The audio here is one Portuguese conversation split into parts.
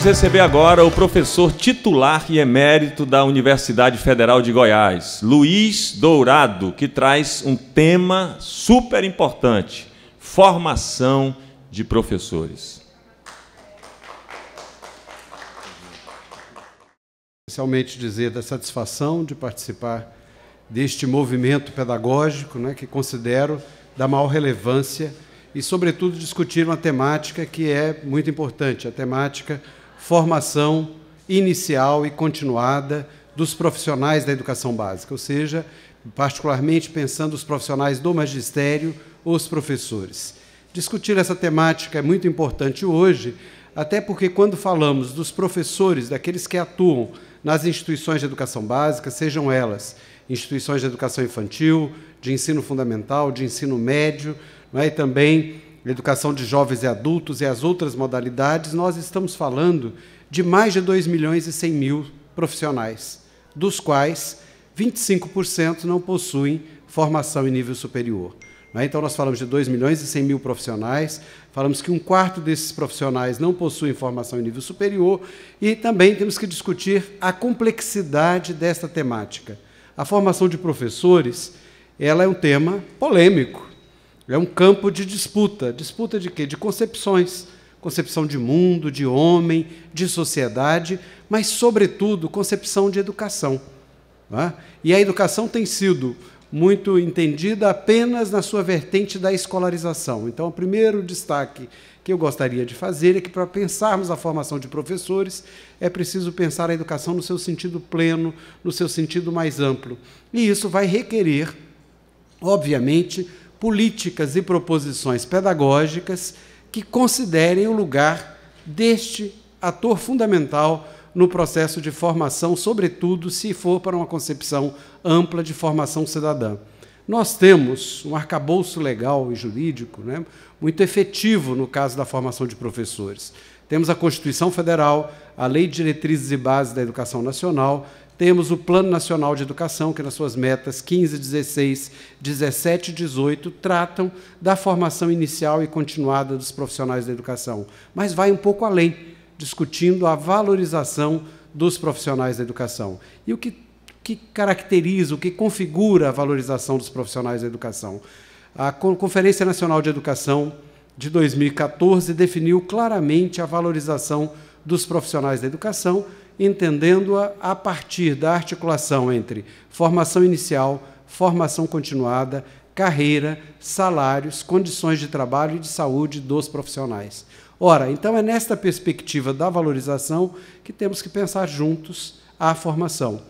vamos receber agora o professor titular e emérito da Universidade Federal de Goiás, Luiz Dourado, que traz um tema super importante: formação de professores. Especialmente dizer da satisfação de participar deste movimento pedagógico, né, que considero da maior relevância e, sobretudo, discutir uma temática que é muito importante, a temática formação inicial e continuada dos profissionais da educação básica, ou seja, particularmente pensando os profissionais do magistério, os professores. Discutir essa temática é muito importante hoje, até porque quando falamos dos professores, daqueles que atuam nas instituições de educação básica, sejam elas instituições de educação infantil, de ensino fundamental, de ensino médio, não é? e também educação de jovens e adultos e as outras modalidades, nós estamos falando de mais de 2 milhões e 100 mil profissionais, dos quais 25% não possuem formação em nível superior. Né? Então, nós falamos de 2 milhões e 100 mil profissionais, falamos que um quarto desses profissionais não possuem formação em nível superior, e também temos que discutir a complexidade desta temática. A formação de professores ela é um tema polêmico, é um campo de disputa. Disputa de quê? De concepções. Concepção de mundo, de homem, de sociedade, mas, sobretudo, concepção de educação. É? E a educação tem sido muito entendida apenas na sua vertente da escolarização. Então, o primeiro destaque que eu gostaria de fazer é que, para pensarmos a formação de professores, é preciso pensar a educação no seu sentido pleno, no seu sentido mais amplo. E isso vai requerer, obviamente, políticas e proposições pedagógicas que considerem o lugar deste ator fundamental no processo de formação, sobretudo se for para uma concepção ampla de formação cidadã. Nós temos um arcabouço legal e jurídico né, muito efetivo no caso da formação de professores. Temos a Constituição Federal, a Lei de Diretrizes e Bases da Educação Nacional, temos o Plano Nacional de Educação, que nas suas metas 15, 16, 17 e 18 tratam da formação inicial e continuada dos profissionais da educação, mas vai um pouco além, discutindo a valorização dos profissionais da educação. E o que, que caracteriza, o que configura a valorização dos profissionais da educação? A Conferência Nacional de Educação de 2014 definiu claramente a valorização dos profissionais da educação entendendo-a a partir da articulação entre formação inicial, formação continuada, carreira, salários, condições de trabalho e de saúde dos profissionais. Ora, então é nesta perspectiva da valorização que temos que pensar juntos a formação.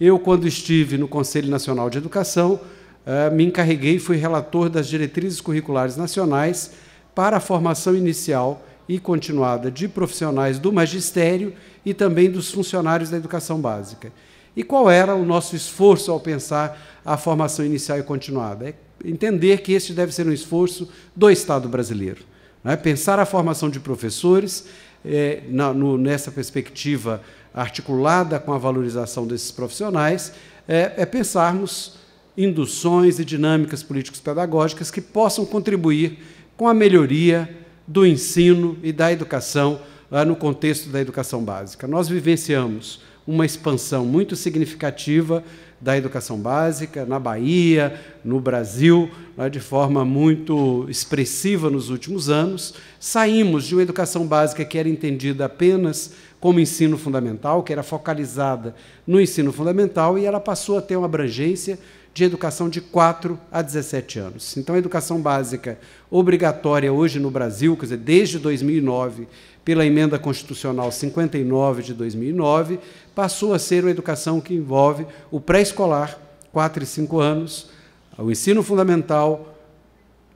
Eu, quando estive no Conselho Nacional de Educação, eh, me encarreguei, e fui relator das diretrizes curriculares nacionais para a formação inicial e continuada de profissionais do magistério e também dos funcionários da educação básica. E qual era o nosso esforço ao pensar a formação inicial e continuada? É entender que este deve ser um esforço do Estado brasileiro. É? Pensar a formação de professores é, na, no, nessa perspectiva articulada com a valorização desses profissionais é, é pensarmos induções e dinâmicas políticos pedagógicas que possam contribuir com a melhoria do ensino e da educação ah, no contexto da educação básica. Nós vivenciamos uma expansão muito significativa da educação básica na Bahia, no Brasil, ah, de forma muito expressiva nos últimos anos. Saímos de uma educação básica que era entendida apenas como ensino fundamental, que era focalizada no ensino fundamental, e ela passou a ter uma abrangência de educação de 4 a 17 anos. Então, a educação básica obrigatória hoje no Brasil, quer dizer, desde 2009, pela emenda constitucional 59 de 2009, passou a ser uma educação que envolve o pré-escolar, 4 e 5 anos, o ensino fundamental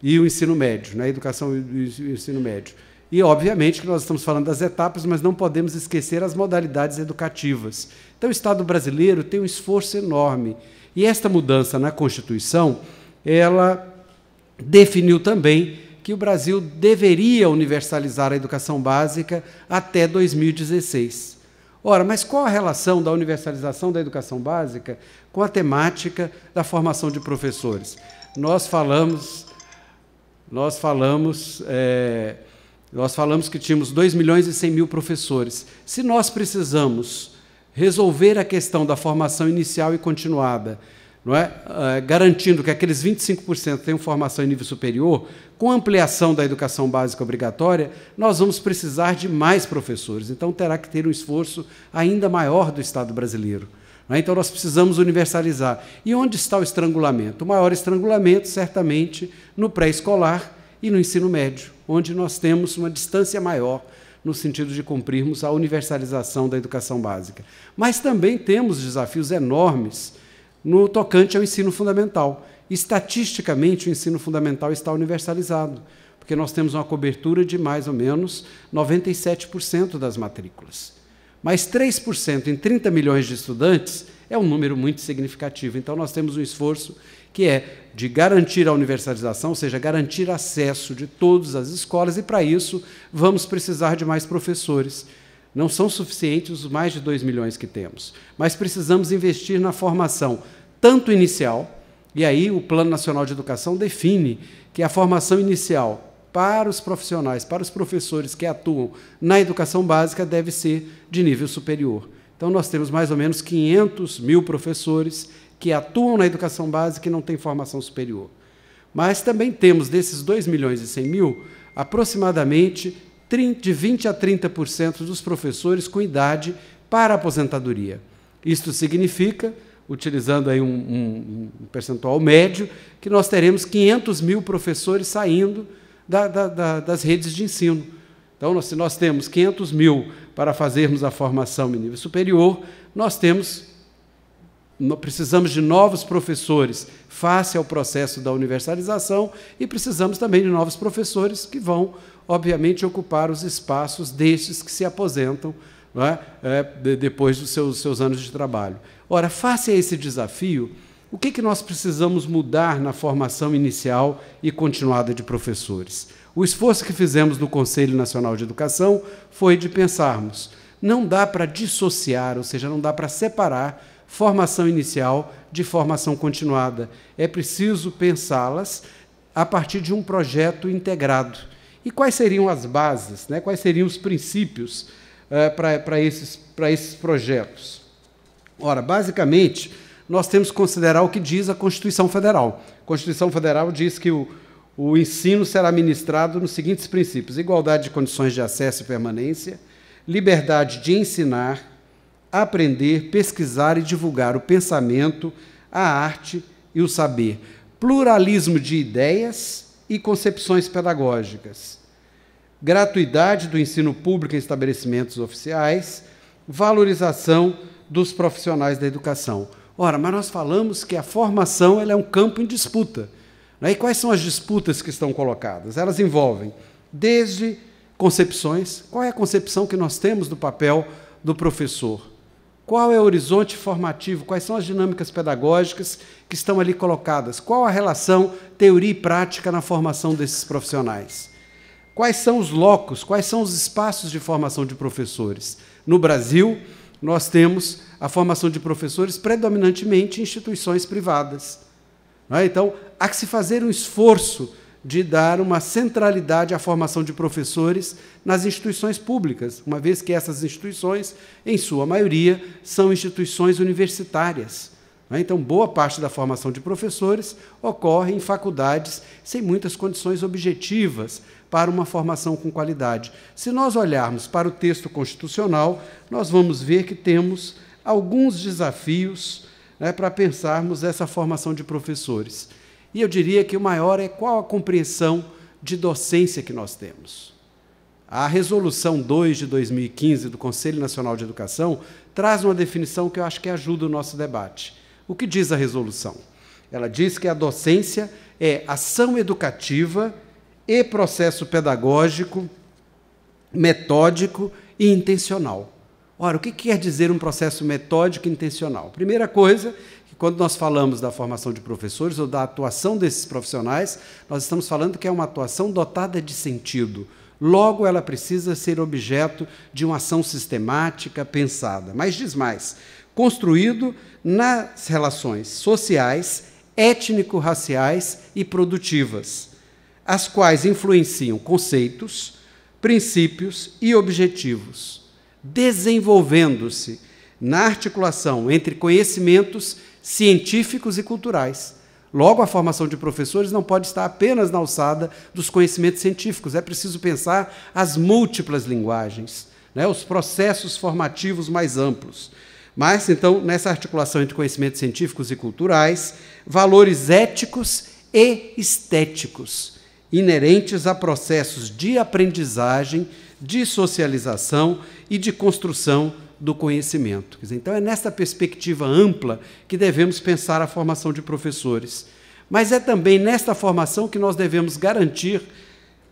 e o ensino médio, né? educação e ensino médio. E, obviamente, que nós estamos falando das etapas, mas não podemos esquecer as modalidades educativas. Então, o Estado brasileiro tem um esforço enorme e esta mudança na Constituição, ela definiu também que o Brasil deveria universalizar a educação básica até 2016. Ora, mas qual a relação da universalização da educação básica com a temática da formação de professores? Nós falamos, nós falamos, é, nós falamos que tínhamos 2 milhões e 100 mil professores. Se nós precisamos resolver a questão da formação inicial e continuada, não é? Ah, garantindo que aqueles 25% tenham formação em nível superior, com ampliação da educação básica obrigatória, nós vamos precisar de mais professores. Então, terá que ter um esforço ainda maior do Estado brasileiro. É? Então, nós precisamos universalizar. E onde está o estrangulamento? O maior estrangulamento, certamente, no pré-escolar e no ensino médio, onde nós temos uma distância maior no sentido de cumprirmos a universalização da educação básica. Mas também temos desafios enormes no tocante ao ensino fundamental. Estatisticamente, o ensino fundamental está universalizado, porque nós temos uma cobertura de mais ou menos 97% das matrículas. Mas 3% em 30 milhões de estudantes é um número muito significativo. Então, nós temos um esforço que é de garantir a universalização, ou seja, garantir acesso de todas as escolas, e para isso vamos precisar de mais professores. Não são suficientes os mais de 2 milhões que temos, mas precisamos investir na formação, tanto inicial, e aí o Plano Nacional de Educação define que a formação inicial para os profissionais, para os professores que atuam na educação básica, deve ser de nível superior. Então, nós temos mais ou menos 500 mil professores que atuam na educação básica e não têm formação superior. Mas também temos, desses 2 milhões e 100 mil, aproximadamente de 20 a 30% dos professores com idade para aposentadoria. Isto significa, utilizando aí um, um, um, percentual médio, que nós teremos 500 mil professores saindo da, da, da, das redes de ensino. Então, nós, se nós temos 500 mil para fazermos a formação em nível superior, nós temos precisamos de novos professores face ao processo da universalização e precisamos também de novos professores que vão, obviamente, ocupar os espaços destes que se aposentam é? É, depois dos seus, seus anos de trabalho. Ora, face a esse desafio, o que, que nós precisamos mudar na formação inicial e continuada de professores? O esforço que fizemos no Conselho Nacional de Educação foi de pensarmos: não dá para dissociar, ou seja, não dá para separar formação inicial, de formação continuada. É preciso pensá-las a partir de um projeto integrado. E quais seriam as bases, né? quais seriam os princípios uh, eh, para esses, esses projetos? Ora, basicamente, nós temos que considerar o que diz a Constituição Federal. A Constituição Federal diz que o, o ensino será ministrado nos seguintes princípios: igualdade de condições de acesso e permanência, liberdade de ensinar, aprender, pesquisar e divulgar o pensamento, a arte e o saber, pluralismo de ideias e concepções pedagógicas, gratuidade do ensino público em estabelecimentos oficiais, valorização dos profissionais da educação. Ora, mas nós falamos que a formação ela é um campo em disputa. Né? E quais são as disputas que estão colocadas? Elas envolvem desde concepções, qual é a concepção que nós temos do papel do professor? Qual é o horizonte formativo? Quais são as dinâmicas pedagógicas que estão ali colocadas? Qual a relação teoria e prática na formação desses profissionais? Quais são os locos? Quais são os espaços de formação de professores? No Brasil, nós temos a formação de professores predominantemente em instituições privadas. É? Então, há que se fazer um esforço de dar uma centralidade à formação de professores nas instituições públicas, uma vez que essas instituições, em sua maioria, são instituições universitárias. É? Então, boa parte da formação de professores ocorre em faculdades sem muitas condições objetivas para uma formação com qualidade. Se nós olharmos para o texto constitucional, nós vamos ver que temos alguns desafios né, para pensarmos essa formação de professores. E eu diria que o maior é qual a compreensão de docência que nós temos. A resolução 2 de 2015 do Conselho Nacional de Educação traz uma definição que eu acho que ajuda o nosso debate. O que diz a resolução? Ela diz que a docência é ação educativa e processo pedagógico, metódico e intencional. Ora, o que quer dizer um processo metódico e intencional? Primeira coisa quando nós falamos da formação de professores ou da atuação desses profissionais, nós estamos falando que é uma atuação dotada de sentido. Logo, ela precisa ser objeto de uma ação sistemática, pensada. Mas diz mais: construído nas relações sociais, étnico-raciais e produtivas, as quais influenciam conceitos, princípios e objetivos, desenvolvendo-se na articulação entre conhecimentos científicos e culturais. Logo, a formação de professores não pode estar apenas na alçada dos conhecimentos científicos, é preciso pensar as múltiplas linguagens, né, os processos formativos mais amplos. Mas, então, nessa articulação entre conhecimentos científicos e culturais, valores éticos e estéticos, inerentes a processos de aprendizagem, de socialização e de construção do conhecimento. Dizer, então, é nessa perspectiva ampla que devemos pensar a formação de professores. Mas é também nesta formação que nós devemos garantir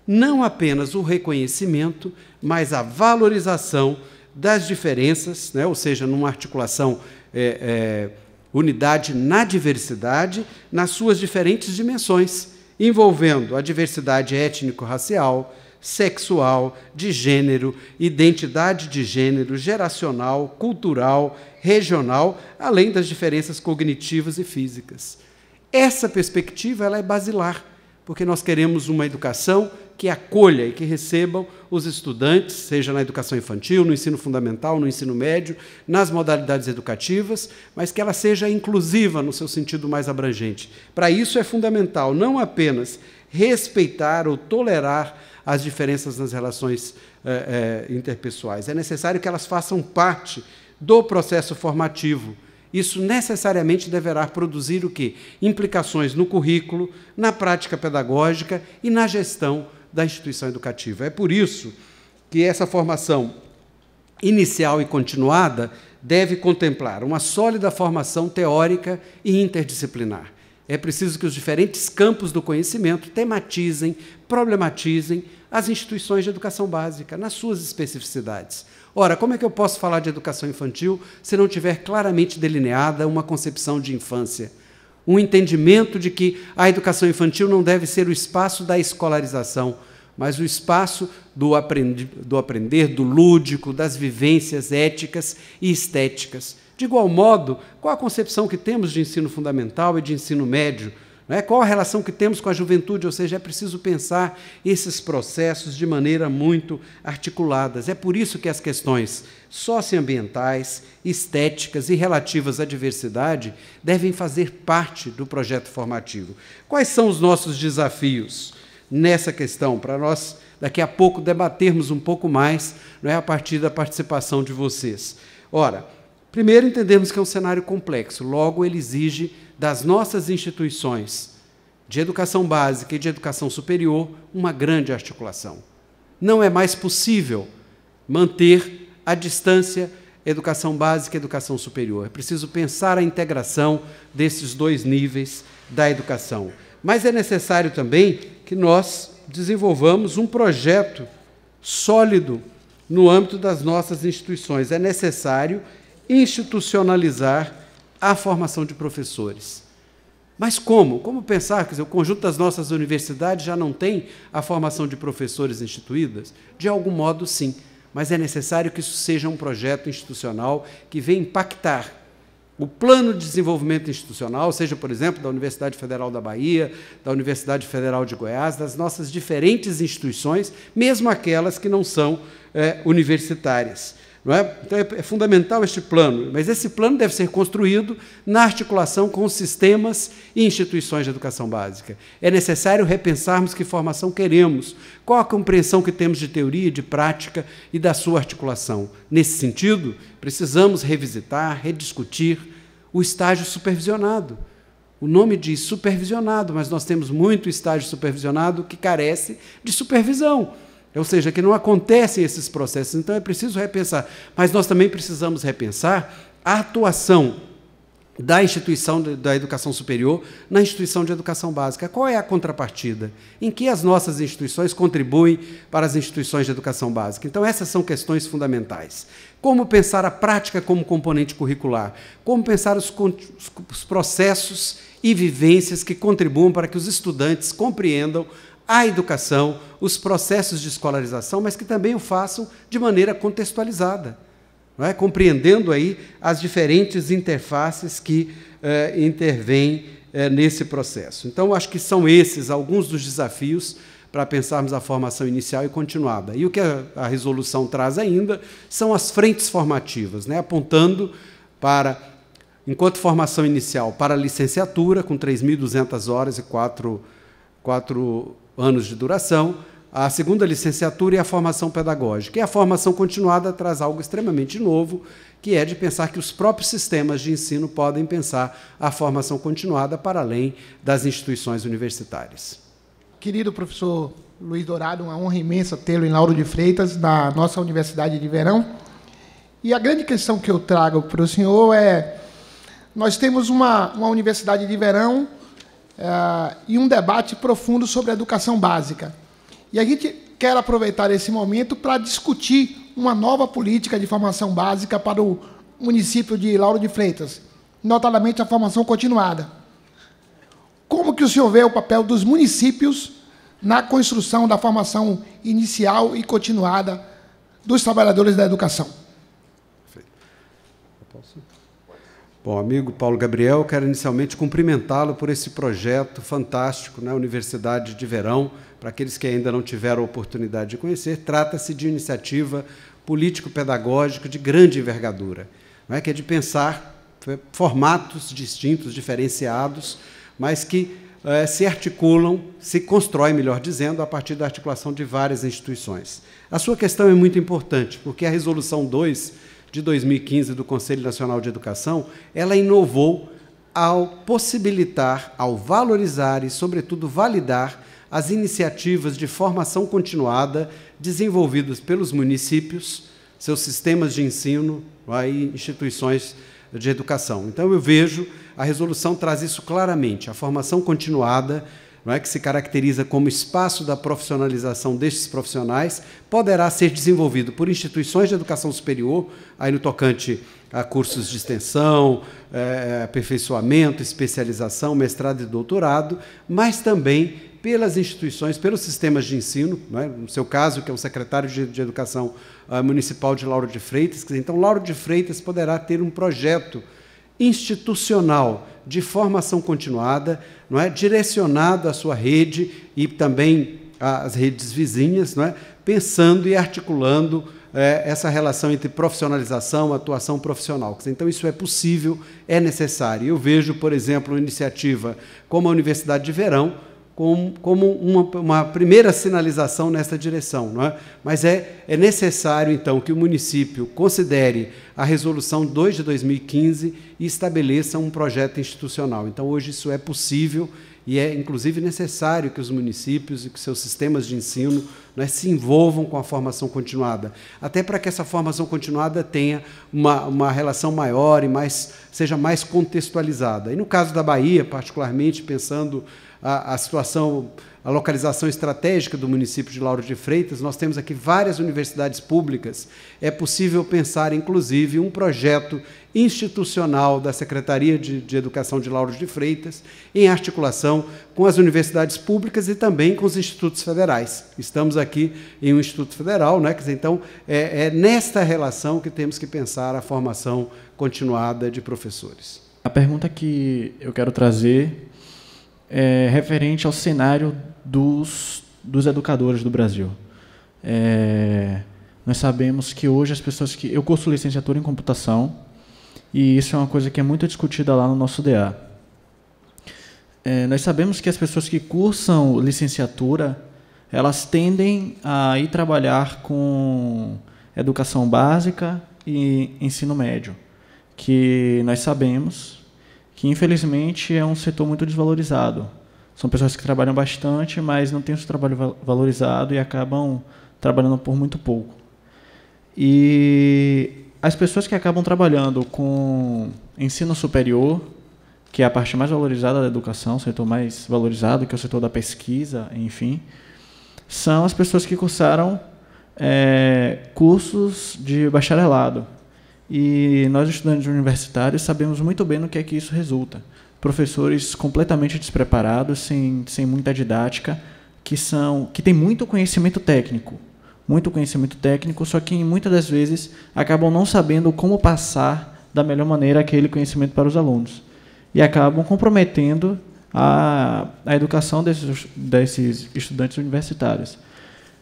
não apenas o reconhecimento, mas a valorização das diferenças, né? ou seja, numa articulação é, é, unidade na diversidade, nas suas diferentes dimensões, envolvendo a diversidade étnico-racial, sexual, de gênero, identidade de gênero, geracional, cultural, regional, além das diferenças cognitivas e físicas. Essa perspectiva ela é basilar, porque nós queremos uma educação que acolha e que recebam os estudantes, seja na educação infantil, no ensino fundamental, no ensino médio, nas modalidades educativas, mas que ela seja inclusiva no seu sentido mais abrangente. Para isso é fundamental não apenas respeitar ou tolerar as diferenças nas relações é, é, interpessoais. É necessário que elas façam parte do processo formativo. Isso necessariamente deverá produzir o quê? Implicações no currículo, na prática pedagógica e na gestão da instituição educativa. É por isso que essa formação inicial e continuada deve contemplar uma sólida formação teórica e interdisciplinar é preciso que os diferentes campos do conhecimento tematizem, problematizem as instituições de educação básica, nas suas especificidades. Ora, como é que eu posso falar de educação infantil se não tiver claramente delineada uma concepção de infância? Um entendimento de que a educação infantil não deve ser o espaço da escolarização, mas o espaço do, aprendi do aprender, do lúdico, das vivências éticas e estéticas de igual modo, qual a concepção que temos de ensino fundamental e de ensino médio? Né? Qual a relação que temos com a juventude? Ou seja, é preciso pensar esses processos de maneira muito articuladas. É por isso que as questões socioambientais, estéticas e relativas à diversidade devem fazer parte do projeto formativo. Quais são os nossos desafios nessa questão para nós daqui a pouco debatermos um pouco mais, não é a partir da participação de vocês. Ora, Primeiro, entendemos que é um cenário complexo, logo, ele exige das nossas instituições de educação básica e de educação superior uma grande articulação. Não é mais possível manter à distância educação básica e educação superior. É preciso pensar a integração desses dois níveis da educação. Mas é necessário também que nós desenvolvamos um projeto sólido no âmbito das nossas instituições. É necessário institucionalizar a formação de professores. Mas como? Como pensar que o conjunto das nossas universidades já não tem a formação de professores instituídas? De algum modo, sim, mas é necessário que isso seja um projeto institucional que venha impactar o plano de desenvolvimento institucional, seja, por exemplo, da Universidade Federal da Bahia, da Universidade Federal de Goiás, das nossas diferentes instituições, mesmo aquelas que não são é, universitárias. É? Então é, é, fundamental este plano, mas esse plano deve ser construído na articulação com sistemas e instituições de educação básica. É necessário repensarmos que formação queremos, qual a compreensão que temos de teoria, de prática e da sua articulação. Nesse sentido, precisamos revisitar, rediscutir o estágio supervisionado. O nome diz supervisionado, mas nós temos muito estágio supervisionado que carece de supervisão. Ou seja, que não acontecem esses processos. Então é preciso repensar. Mas nós também precisamos repensar a atuação da instituição da educação superior na instituição de educação básica. Qual é a contrapartida? Em que as nossas instituições contribuem para as instituições de educação básica? Então, essas são questões fundamentais. Como pensar a prática como componente curricular? Como pensar os, os processos e vivências que contribuam para que os estudantes compreendam a educação, os processos de escolarização, mas que também o façam de maneira contextualizada, não é? compreendendo aí as diferentes interfaces que eh, intervêm eh, nesse processo. Então, acho que são esses alguns dos desafios para pensarmos a formação inicial e continuada. E o que a, a resolução traz ainda são as frentes formativas, né? apontando para, enquanto formação inicial, para a licenciatura, com 3.200 horas e quatro anos de duração, a segunda licenciatura e a formação pedagógica. E a formação continuada traz algo extremamente novo, que é de pensar que os próprios sistemas de ensino podem pensar a formação continuada para além das instituições universitárias. Querido professor Luiz Dourado, uma honra imensa tê-lo em Lauro de Freitas, na nossa Universidade de Verão. E a grande questão que eu trago para o senhor é: nós temos uma, uma universidade de verão uh, e um debate profundo sobre a educação básica. E a gente quer aproveitar esse momento para discutir uma nova política de formação básica para o município de Lauro de Freitas, notadamente a formação continuada. Como que o senhor vê o papel dos municípios na construção da formação inicial e continuada dos trabalhadores da educação? Perfeito. Eu posso? Bom, amigo Paulo Gabriel, quero inicialmente cumprimentá-lo por esse projeto fantástico né? Universidade de Verão. Para aqueles que ainda não tiveram a oportunidade de conhecer, trata-se de iniciativa político-pedagógica de grande envergadura, é que é de pensar é, formatos distintos, diferenciados, mas que é, se articulam, se constrói, melhor dizendo, a partir da articulação de várias instituições. A sua questão é muito importante, porque a Resolução 2 de 2015 do Conselho Nacional de Educação, ela inovou ao possibilitar, ao valorizar e, sobretudo, validar as iniciativas de formação continuada desenvolvidas pelos municípios, seus sistemas de ensino é, e instituições de educação. Então, eu vejo, a resolução traz isso claramente, a formação continuada não é, que se caracteriza como espaço da profissionalização destes profissionais, poderá ser desenvolvido por instituições de educação superior, aí no tocante a cursos de extensão, é, aperfeiçoamento, especialização, mestrado e doutorado, mas também pelas instituições, pelos sistemas de ensino, é? no seu caso, que é o secretário de, de Educação ah, Municipal de Lauro de Freitas. Então, Lauro de Freitas poderá ter um projeto institucional de formação continuada, não é direcionado à sua rede e também às redes vizinhas, não é? pensando e articulando é, essa relação entre profissionalização, atuação profissional. Então isso é possível, é necessário. Eu vejo, por exemplo, uma iniciativa como a Universidade de Verão, como, como uma, uma, primeira sinalização nessa direção. Não é? Mas é, é necessário, então, que o município considere a Resolução 2 de 2015 e estabeleça um projeto institucional. Então, hoje, isso é possível e é, inclusive, necessário que os municípios e que seus sistemas de ensino é, se envolvam com a formação continuada, até para que essa formação continuada tenha uma, uma relação maior e mais, seja mais contextualizada. E, no caso da Bahia, particularmente, pensando a, a situação, a localização estratégica do município de Lauro de Freitas, nós temos aqui várias universidades públicas. É possível pensar, inclusive, um projeto institucional da Secretaria de, de Educação de Lauro de Freitas, em articulação com as universidades públicas e também com os institutos federais. Estamos aqui em um instituto federal, né? então é, é nesta relação que temos que pensar a formação continuada de professores. A pergunta que eu quero trazer é, referente ao cenário dos, dos educadores do Brasil. É, nós sabemos que hoje as pessoas que. Eu curso licenciatura em computação, e isso é uma coisa que é muito discutida lá no nosso DA. É, nós sabemos que as pessoas que cursam licenciatura elas tendem a ir trabalhar com educação básica e ensino médio, que nós sabemos que infelizmente é um setor muito desvalorizado. São pessoas que trabalham bastante, mas não têm o seu trabalho valorizado e acabam trabalhando por muito pouco. E as pessoas que acabam trabalhando com ensino superior, que é a parte mais valorizada da educação, o setor mais valorizado, que é o setor da pesquisa, enfim, são as pessoas que cursaram é, cursos de bacharelado. E nós, estudantes universitários, sabemos muito bem no que é que isso resulta. Professores completamente despreparados, sem, sem muita didática, que são que têm muito conhecimento técnico, muito conhecimento técnico, só que muitas das vezes acabam não sabendo como passar da melhor maneira aquele conhecimento para os alunos. E acabam comprometendo a, a educação desses, desses estudantes universitários.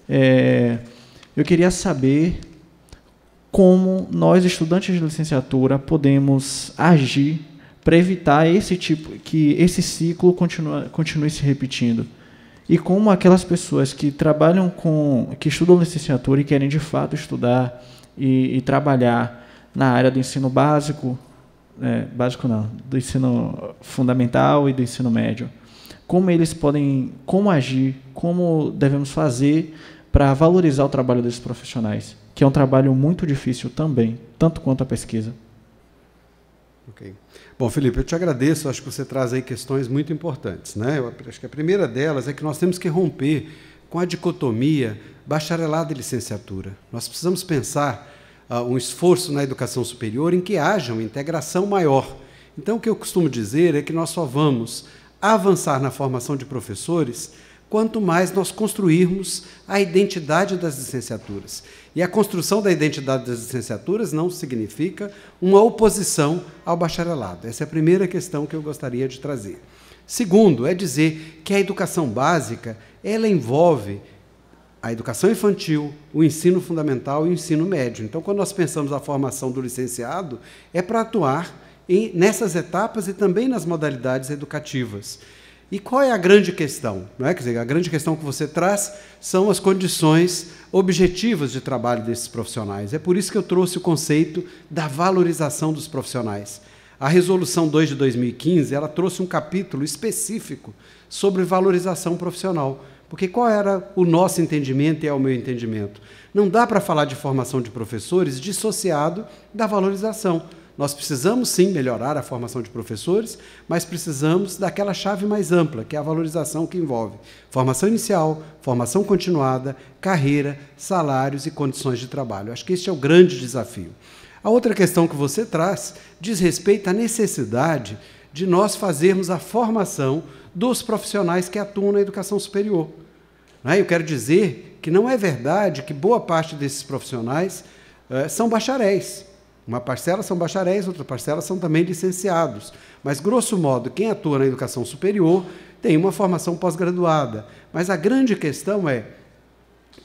É, eu queria saber como nós, estudantes de licenciatura, podemos agir para evitar esse tipo que esse ciclo continue, continue se repetindo. E como aquelas pessoas que trabalham com. que estudam licenciatura e querem de fato estudar e, e trabalhar na área do ensino básico, é, básico não, do ensino fundamental e do ensino médio. Como eles podem, como agir, como devemos fazer para valorizar o trabalho desses profissionais que é um trabalho muito difícil também, tanto quanto a pesquisa. Ok. Bom, Felipe, eu te agradeço. Acho que você traz aí questões muito importantes. Né? Eu acho que a primeira delas é que nós temos que romper com a dicotomia bacharelado e licenciatura. Nós precisamos pensar uh, um esforço na educação superior em que haja uma integração maior. Então, o que eu costumo dizer é que nós só vamos avançar na formação de professores quanto mais nós construirmos a identidade das licenciaturas. E a construção da identidade das licenciaturas não significa uma oposição ao bacharelado. Essa é a primeira questão que eu gostaria de trazer. Segundo, é dizer que a educação básica, ela envolve a educação infantil, o ensino fundamental e o ensino médio. Então, quando nós pensamos a formação do licenciado, é para atuar em, nessas etapas e também nas modalidades educativas. E qual é a grande questão? Não é? Quer dizer, a grande questão que você traz são as condições objetivas de trabalho desses profissionais. É por isso que eu trouxe o conceito da valorização dos profissionais. A Resolução 2 de 2015 ela trouxe um capítulo específico sobre valorização profissional. Porque qual era o nosso entendimento e é o meu entendimento? Não dá para falar de formação de professores dissociado da valorização. Nós precisamos sim melhorar a formação de professores, mas precisamos daquela chave mais ampla, que é a valorização que envolve formação inicial, formação continuada, carreira, salários e condições de trabalho. Acho que este é o grande desafio. A outra questão que você traz diz respeito à necessidade de nós fazermos a formação dos profissionais que atuam na educação superior. Né? Eu quero dizer que não é verdade que boa parte desses profissionais eh, são bacharéis. Uma parcela são bacharéis, outra parcela são também licenciados. Mas, grosso modo, quem atua na educação superior tem uma formação pós-graduada. Mas a grande questão é,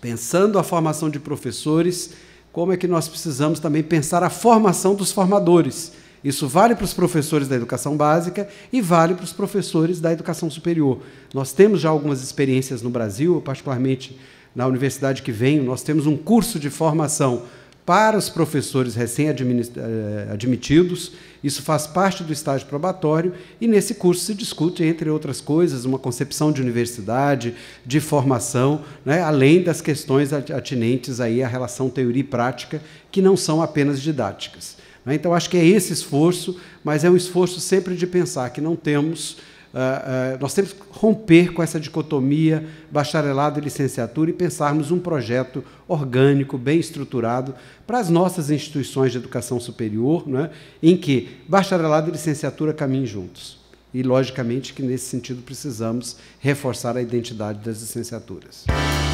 pensando a formação de professores, como é que nós precisamos também pensar a formação dos formadores? Isso vale para os professores da educação básica e vale para os professores da educação superior. Nós temos já algumas experiências no Brasil, particularmente na universidade que venho, nós temos um curso de formação para os professores recém-admitidos, eh, isso faz parte do estágio probatório, e nesse curso se discute, entre outras coisas, uma concepção de universidade, de formação, né, além das questões atinentes aí à relação teoria e prática, que não são apenas didáticas. Né. Então, acho que é esse esforço, mas é um esforço sempre de pensar que não temos ah, ah, nós temos que romper com essa dicotomia bacharelado e licenciatura e pensarmos um projeto orgânico, bem estruturado, para as nossas instituições de educação superior, né, em que bacharelado e licenciatura caminhem juntos. E, logicamente, que nesse sentido precisamos reforçar a identidade das licenciaturas.